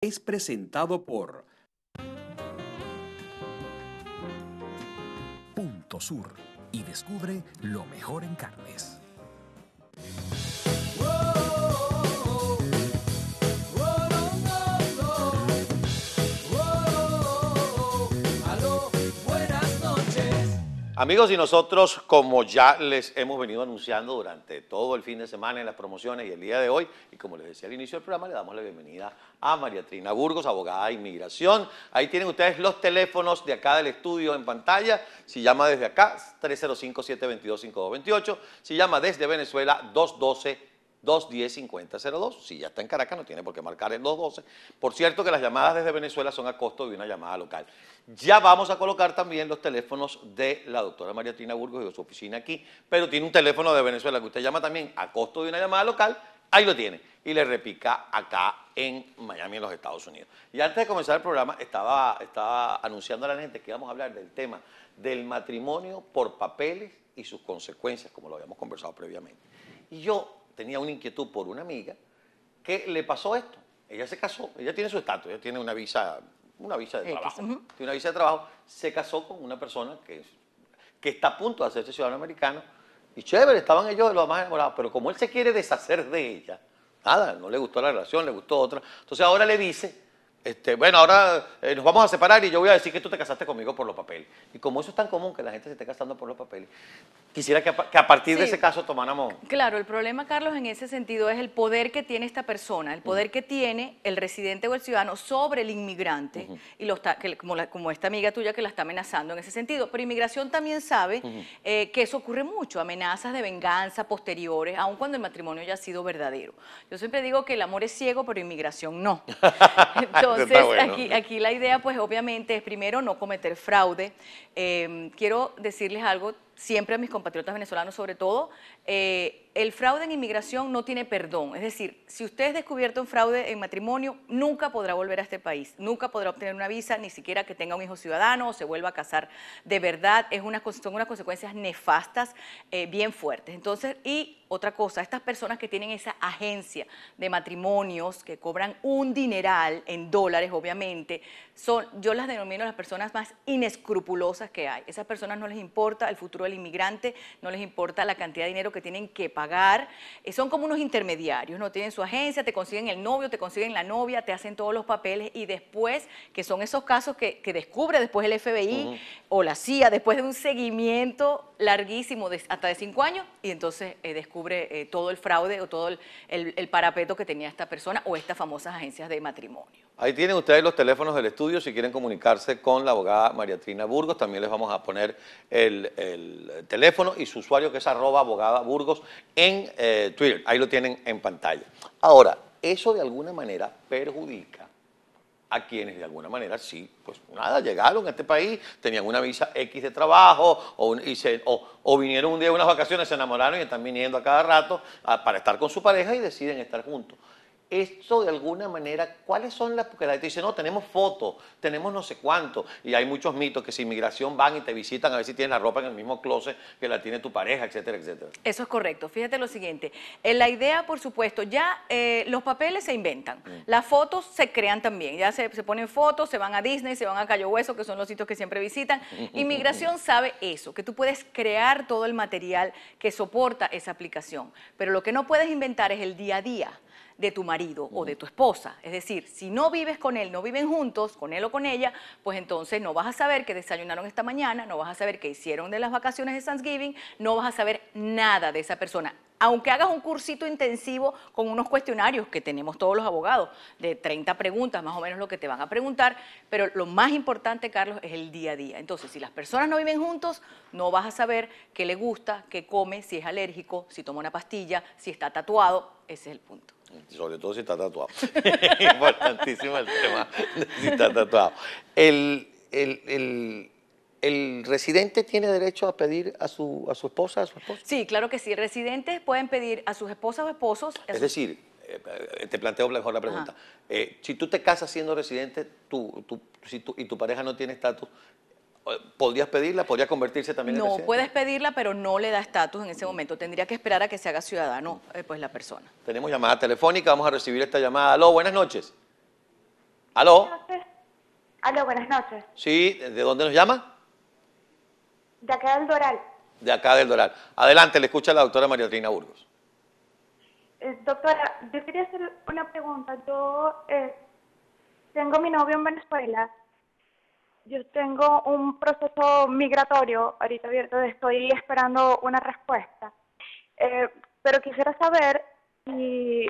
es presentado por Punto Sur y descubre lo mejor en carnes. Amigos, y nosotros, como ya les hemos venido anunciando durante todo el fin de semana en las promociones y el día de hoy, y como les decía al inicio del programa, le damos la bienvenida a María Trina Burgos, abogada de inmigración. Ahí tienen ustedes los teléfonos de acá del estudio en pantalla. Si llama desde acá, 305-722-5228. Si llama desde Venezuela, 212 210-5002. Si ya está en Caracas, no tiene por qué marcar el 212. Por cierto que las llamadas desde Venezuela son a costo de una llamada local. Ya vamos a colocar también los teléfonos de la doctora María Tina Burgos y de su oficina aquí, pero tiene un teléfono de Venezuela que usted llama también a costo de una llamada local. Ahí lo tiene. Y le repica acá en Miami, en los Estados Unidos. Y antes de comenzar el programa, estaba, estaba anunciando a la gente que íbamos a hablar del tema del matrimonio por papeles y sus consecuencias, como lo habíamos conversado previamente. Y yo tenía una inquietud por una amiga que le pasó esto. Ella se casó, ella tiene su estatus, ella tiene una visa, una visa de trabajo. Tiene una visa de trabajo, se casó con una persona que, que está a punto de hacerse ciudadano americano. Y chévere, estaban ellos los más enamorados, pero como él se quiere deshacer de ella, nada, no le gustó la relación, le gustó otra. Entonces ahora le dice, este, bueno, ahora eh, nos vamos a separar y yo voy a decir que tú te casaste conmigo por los papeles. Y como eso es tan común que la gente se esté casando por los papeles, Quisiera que, a partir de ese caso tomáramos... Claro, el problema, Carlos, en ese sentido es el poder que tiene esta persona, el poder que tiene el residente o el ciudadano sobre el inmigrante, y lo como, como, esta amiga tuya que la está amenazando en ese sentido. Pero inmigración también sabe eh, que eso ocurre mucho, amenazas de venganza posteriores, aun cuando el matrimonio ya ha sido verdadero. Yo siempre digo que el amor es ciego, pero inmigración no. Entonces, aquí, la idea, pues obviamente, es primero no cometer fraude. Eh, quiero decirles algo siempre a mis compatriotas venezolanos sobre todo, eh, el fraude en inmigración no tiene perdón. Es decir, si usted es descubierto en fraude en matrimonio, nunca podrá volver a este país, nunca podrá obtener una visa, ni siquiera que tenga un hijo ciudadano o se vuelva a casar. De verdad, es son unas consecuencias nefastas eh, bien fuertes. Entonces, y otra cosa, estas personas que tienen esa agencia de matrimonios, que cobran un dineral en dólares, obviamente, son, yo las denomino las personas más inescrupulosas que hay. Esas personas no les importa el futuro el inmigrante, no les importa la cantidad de dinero que tienen que pagar. Eh, son como unos intermediarios, ¿no? Tienen su agencia, te consiguen el novio, te consiguen la novia, te hacen todos los papeles y después, que son esos casos que, descubre después el FBI o la CIA, después de un seguimiento larguísimo, hasta de cinco años, y entonces eh, descubre eh, todo el fraude o todo el, parapeto que tenía esta persona o estas famosas agencias de matrimonio. Ahí tienen ustedes los teléfonos del estudio si quieren comunicarse con la abogada María Trina Burgos. También les vamos a poner el teléfono y su usuario que es arroba abogada Burgos en eh, Twitter. Ahí lo tienen en pantalla. Ahora, eso de alguna manera perjudica a quienes de alguna manera sí, pues nada, llegaron a este país, tenían una visa X de trabajo o, vinieron un día de unas vacaciones, se enamoraron y están viniendo a cada rato para estar con su pareja y deciden estar juntos esto de alguna manera, ¿cuáles son las? Porque la gente dice, no, tenemos fotos, tenemos no sé cuánto. Y hay muchos mitos que si inmigración van y te visitan a ver si tienes la ropa en el mismo closet que la tiene tu pareja, etcétera, etcétera. Eso es correcto. Fíjate lo siguiente. Eh, la idea, por supuesto, ya eh, los papeles se inventan, mm. las fotos se crean también. Ya se, se, ponen fotos, se van a Disney, se van a Cayo Hueso, que son los sitios que siempre visitan. Mm. inmigración sabe eso, que tú puedes crear todo el material que soporta esa aplicación. Pero lo que no puedes inventar es el día a día de tu marido o de tu esposa. Es decir, si no vives con él, no viven juntos, con él o con ella, pues entonces no vas a saber que desayunaron esta mañana, no vas a saber qué hicieron de las vacaciones de Thanksgiving, no vas a saber nada de esa persona aunque hagas un cursito intensivo con unos cuestionarios que tenemos todos los abogados, de 30 preguntas más o menos lo que te van a preguntar, pero lo más importante, Carlos, es el día a día. Entonces, si las personas no viven juntos, no vas a saber qué le gusta, qué come, si es alérgico, si toma una pastilla, si está tatuado, ese es el punto sobre todo si está tatuado. Importantísimo el tema si está tatuado. El, residente tiene derecho a pedir a su, a su esposa, a su esposo. Sí, claro que sí. Residentes pueden pedir a sus esposas o esposos. Es decir, eh, eh, te planteo mejor la pregunta. Eh, si tú te casas siendo residente tú, tú, y tu pareja no tiene estatus, ¿Podrías pedirla? ¿Podría convertirse también en No, puedes pedirla, pero no le da estatus en ese momento. Tendría que esperar a que se haga ciudadano, eh, pues, la persona. Tenemos llamada telefónica, vamos a recibir esta llamada. Aló, buenas noches. Aló. Buenas noches. Aló, buenas noches. Sí, ¿de dónde nos llama? De acá del Doral. De acá del Doral. Adelante, le escucha la doctora María Trina Burgos. Eh, doctora, yo quería hacer una pregunta. Yo eh, tengo mi novio en Venezuela yo tengo un proceso migratorio ahorita abierto, estoy esperando una respuesta. Eh, pero quisiera saber si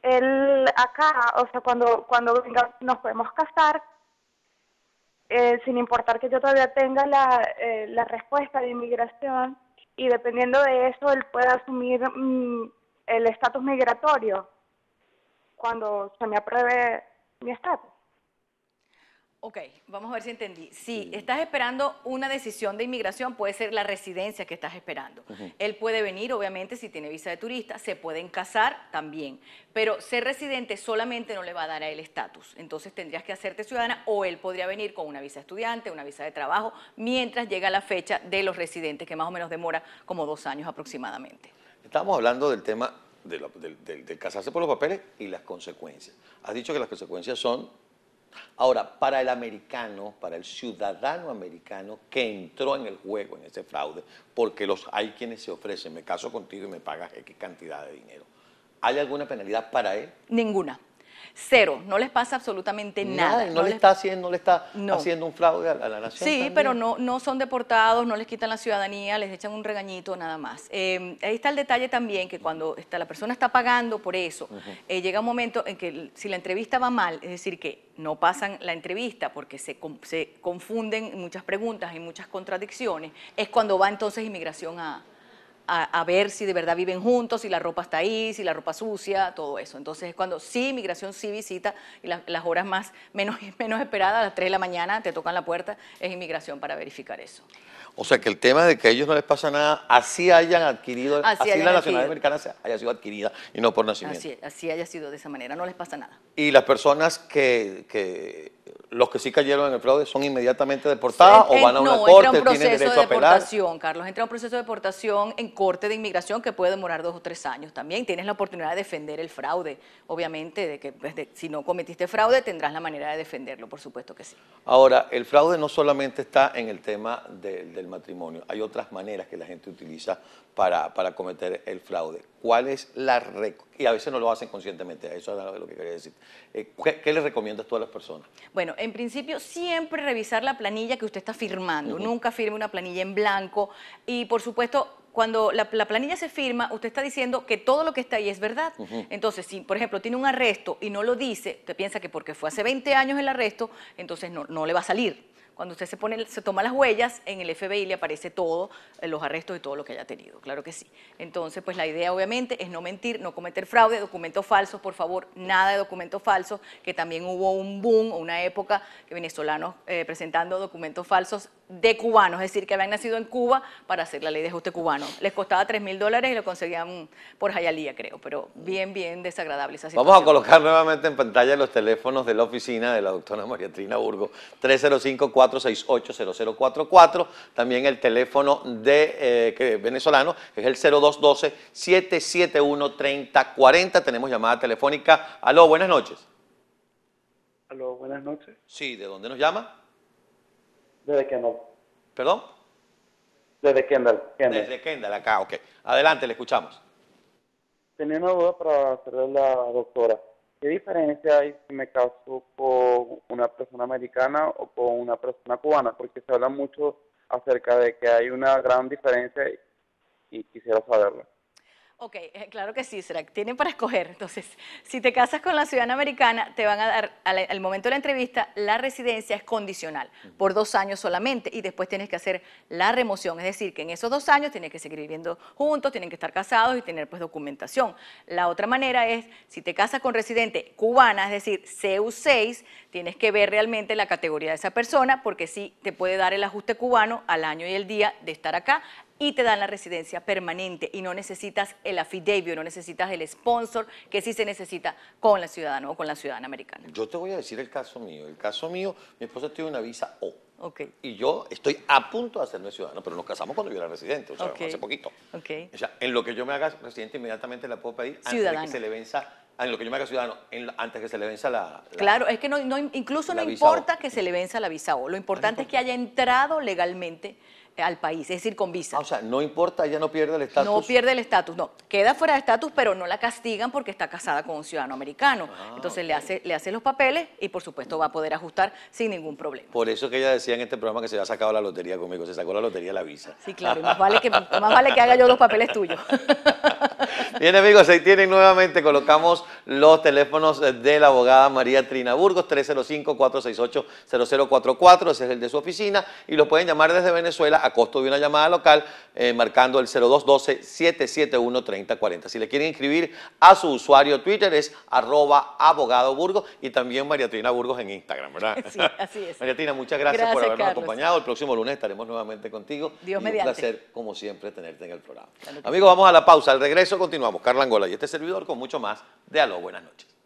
él acá, o sea, cuando, cuando nos podemos casar, eh, sin importar que yo todavía tenga la, eh, la respuesta de inmigración, y dependiendo de eso, él pueda asumir mm, el estatus migratorio cuando se me apruebe mi estatus. Ok, vamos a ver si entendí. Si estás esperando una decisión de inmigración, puede ser la residencia que estás esperando. Él puede venir, obviamente, si tiene visa de turista, se pueden casar también, pero ser residente solamente no le va a dar a él estatus. Entonces tendrías que hacerte ciudadana o él podría venir con una visa estudiante, una visa de trabajo, mientras llega la fecha de los residentes, que más o menos demora como dos años aproximadamente. Estamos hablando del tema del de casarse por los papeles y las consecuencias. Has dicho que las consecuencias son Ahora, para el americano, para el ciudadano americano que entró en el juego, en ese fraude, porque los hay quienes se ofrecen, me caso contigo y me pagas X cantidad de dinero, ¿hay alguna penalidad para él? Ninguna cero, no les pasa absolutamente nada. No, le está haciendo, le está haciendo un fraude a la, nación. Sí, pero no, no son deportados, no les quitan la ciudadanía, les echan un regañito nada más. Em, ahí está el detalle también que cuando la persona está pagando por eso, eh, llega un momento en que si la entrevista va mal, es decir, que no pasan la entrevista porque se, se confunden muchas preguntas y muchas contradicciones, es cuando va entonces inmigración a, a, ver si de verdad viven juntos, si la ropa está ahí, si la ropa sucia, todo eso. Entonces, es cuando sí, inmigración sí visita, y las horas más menos, menos esperadas, a las 3 de la mañana, te tocan la puerta, es inmigración para verificar eso. O sea que el tema de que a ellos no les pasa nada, así hayan adquirido, así, la nacionalidad americana haya sido adquirida y no por nacimiento. Así, así haya sido de esa manera, no les pasa nada. Y las personas que, que los que sí cayeron en el fraude son inmediatamente deportados o van a una no, entra un proceso de deportación, Carlos, entra un proceso de deportación en corte de inmigración que puede demorar dos o tres años también. Tienes la oportunidad de defender el fraude, obviamente, de que pues, si no cometiste fraude tendrás la manera de defenderlo, por supuesto que sí. Ahora, el fraude no solamente está en el tema del matrimonio, hay otras maneras que la gente utiliza para, para, cometer el fraude. ¿Cuál es la... Y a veces no lo hacen conscientemente, eso es lo que quería decir. Eh, ¿Qué, le recomiendas tú a las personas? Bueno, en principio siempre revisar la planilla que usted está firmando, nunca firme una planilla en blanco y por supuesto cuando la, planilla se firma, usted está diciendo que todo lo que está ahí es verdad. Entonces, si, por ejemplo, tiene un arresto y no lo dice, usted piensa que porque fue hace 20 años el arresto, entonces no, no le va a salir. Cuando usted se, pone, se toma las huellas, en el FBI le aparece todo, eh, los arrestos y todo lo que haya tenido, claro que sí. Entonces, pues la idea obviamente es no mentir, no cometer fraude, documentos falsos, por favor, nada de documentos falsos, que también hubo un boom, una época que venezolanos eh, presentando documentos falsos de cubanos, es decir, que habían nacido en Cuba para hacer la ley de ajuste cubano. Les costaba 3 mil dólares y lo conseguían por Jayalía, creo, pero bien, bien desagradable esa situación. Vamos a colocar nuevamente en pantalla los teléfonos de la oficina de la doctora María Trina Burgo, 305-468-0044, también el teléfono de eh, venezolano, que es el 0212-771-3040, tenemos llamada telefónica. Aló, buenas noches. Aló, buenas noches. Sí, ¿de dónde nos llama? Desde Kendall. ¿Perdón? Desde Kendall, Desde Kendall, acá, ok. Adelante, le escuchamos. Tenía una duda para hacerle a la doctora. ¿Qué diferencia hay si me caso con una persona americana o con una persona cubana? Porque se habla mucho acerca de que hay una gran diferencia y quisiera saberla. Ok, eh, claro que sí, Tienen para escoger. Entonces, si te casas con la ciudadana americana, te van a dar, al, momento de la entrevista, la residencia es condicional, por dos años solamente, y después tienes que hacer la remoción. Es decir, que en esos dos años tienes que seguir viviendo juntos, tienen que estar casados y tener pues documentación. La otra manera es, si te casas con residente cubana, es decir, CU6, tienes que ver realmente la categoría de esa persona, porque sí te puede dar el ajuste cubano al año y el día de estar acá y te dan la residencia permanente y no necesitas el affidavit, no necesitas el sponsor que sí se necesita con la ciudadana o con la ciudadana americana. Yo te voy a decir el caso mío. El caso mío, mi esposa tiene una visa O. Y yo estoy a punto de hacerme ciudadano, pero nos casamos cuando yo era residente, o sea, hace poquito. O sea, en lo que yo me haga residente, inmediatamente la puedo pedir antes de que se le venza ah, en lo que yo me haga ciudadano, antes que se le venza la... claro, es que no, incluso no importa que se le venza la visa O, lo importante es que haya entrado legalmente al país, es decir, con visa. Ah, o sea, no importa, ella no pierde el estatus. No pierde el estatus, no. Queda fuera de estatus, pero no la castigan porque está casada con un ciudadano americano. Ah, Entonces le, hace, le hace los papeles y por supuesto va a poder ajustar sin ningún problema. Por eso que ella decía en este programa que se había sacado la lotería conmigo, se sacó la lotería la visa. Sí, claro, más vale que, más vale que haga yo los papeles tuyos. Bien amigos, ahí tienen nuevamente, colocamos los teléfonos eh, de la abogada María Trina Burgos, 305-468-0044, ese es el de su oficina, y lo pueden llamar desde Venezuela a costo de una llamada local, eh, marcando el 0212-771-3040. Si le quieren inscribir a su usuario Twitter es arroba abogado Burgos y también María Trina Burgos en Instagram, ¿verdad? Sí, así es. María Trina, muchas gracias, por habernos acompañado. El próximo lunes estaremos nuevamente contigo. Dios y mediante. Un placer, como siempre, tenerte en el programa. Amigos, vamos a la pausa. Al regreso continuamos continuamos. Carla Angola y este servidor con mucho más de Aló, buenas noches.